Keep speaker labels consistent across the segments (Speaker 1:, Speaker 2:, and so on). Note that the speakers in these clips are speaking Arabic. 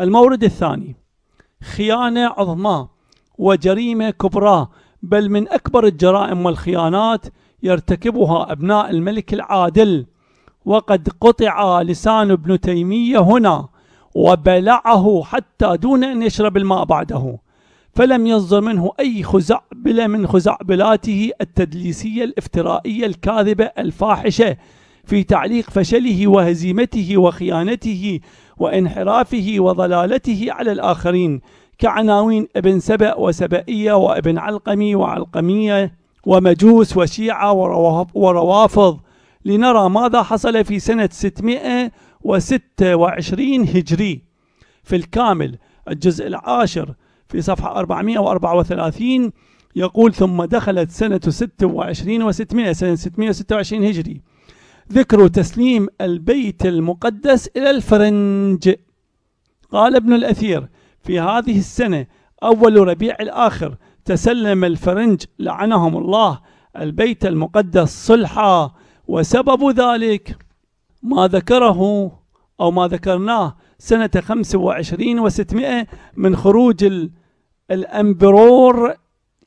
Speaker 1: المورد الثاني خيانة عظمى وجريمة كبرى بل من أكبر الجرائم والخيانات يرتكبها أبناء الملك العادل وقد قطع لسان ابن تيمية هنا وبلعه حتى دون أن يشرب الماء بعده فلم يصدر منه أي خزعبلة من خزعبلاته التدليسية الافترائية الكاذبة الفاحشة في تعليق فشله وهزيمته وخيانته وانحرافه وضلالته على الآخرين كعناوين ابن سبأ وسبئية وابن علقمي وعلقمية ومجوس وشيعة وروافض لنرى ماذا حصل في سنة 626 هجري في الكامل الجزء العاشر في صفحة 434 يقول ثم دخلت سنة 26 و600 سنة 626 هجري ذكر تسليم البيت المقدس إلى الفرنج قال ابن الأثير في هذه السنة أول ربيع الآخر تسلم الفرنج لعنهم الله البيت المقدس صلحا وسبب ذلك ما ذكره أو ما ذكرناه سنة 25 و600 من خروج الأمبرور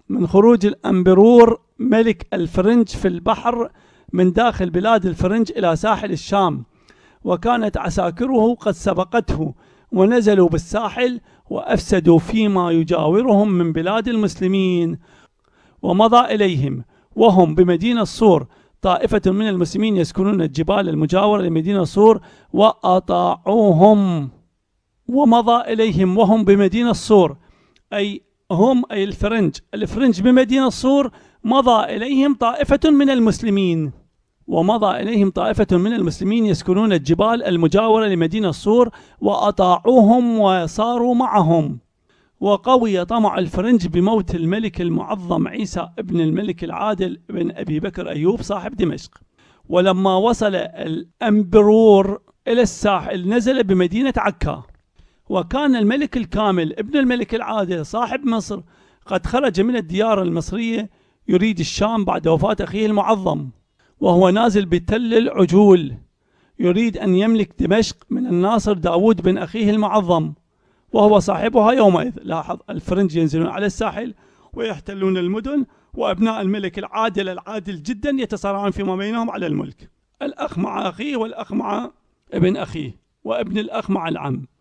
Speaker 1: من خروج الأمبرور ملك الفرنج في البحر من داخل بلاد الفرنج إلى ساحل الشام وكانت عساكره قد سبقته ونزلوا بالساحل وأفسدوا فيما يجاورهم من بلاد المسلمين ومضى إليهم وهم بمدينة الصور طائفة من المسلمين يسكنون الجبال المجاورة لمدينة الصور وأطاعوهم ومضى إليهم وهم بمدينة الصور أي هم أي الفرنج الفرنج بمدينة الصور مضى إليهم طائفة من المسلمين ومضى إليهم طائفة من المسلمين يسكنون الجبال المجاورة لمدينة الصور وأطاعوهم وصاروا معهم وقوي طمع الفرنج بموت الملك المعظم عيسى ابن الملك العادل بن أبي بكر أيوب صاحب دمشق ولما وصل الأمبرور إلى الساحل نزل بمدينة عكا وكان الملك الكامل ابن الملك العادل صاحب مصر قد خرج من الديار المصرية يريد الشام بعد وفاة أخيه المعظم وهو نازل بتل العجول يريد أن يملك دمشق من الناصر داود بن أخيه المعظم وهو صاحبها يومئذ لاحظ الفرنج ينزلون على الساحل ويحتلون المدن وأبناء الملك العادل العادل جدا يتصارعون فيما بينهم على الملك الأخ مع أخيه والأخ مع ابن أخيه وابن الأخ مع العم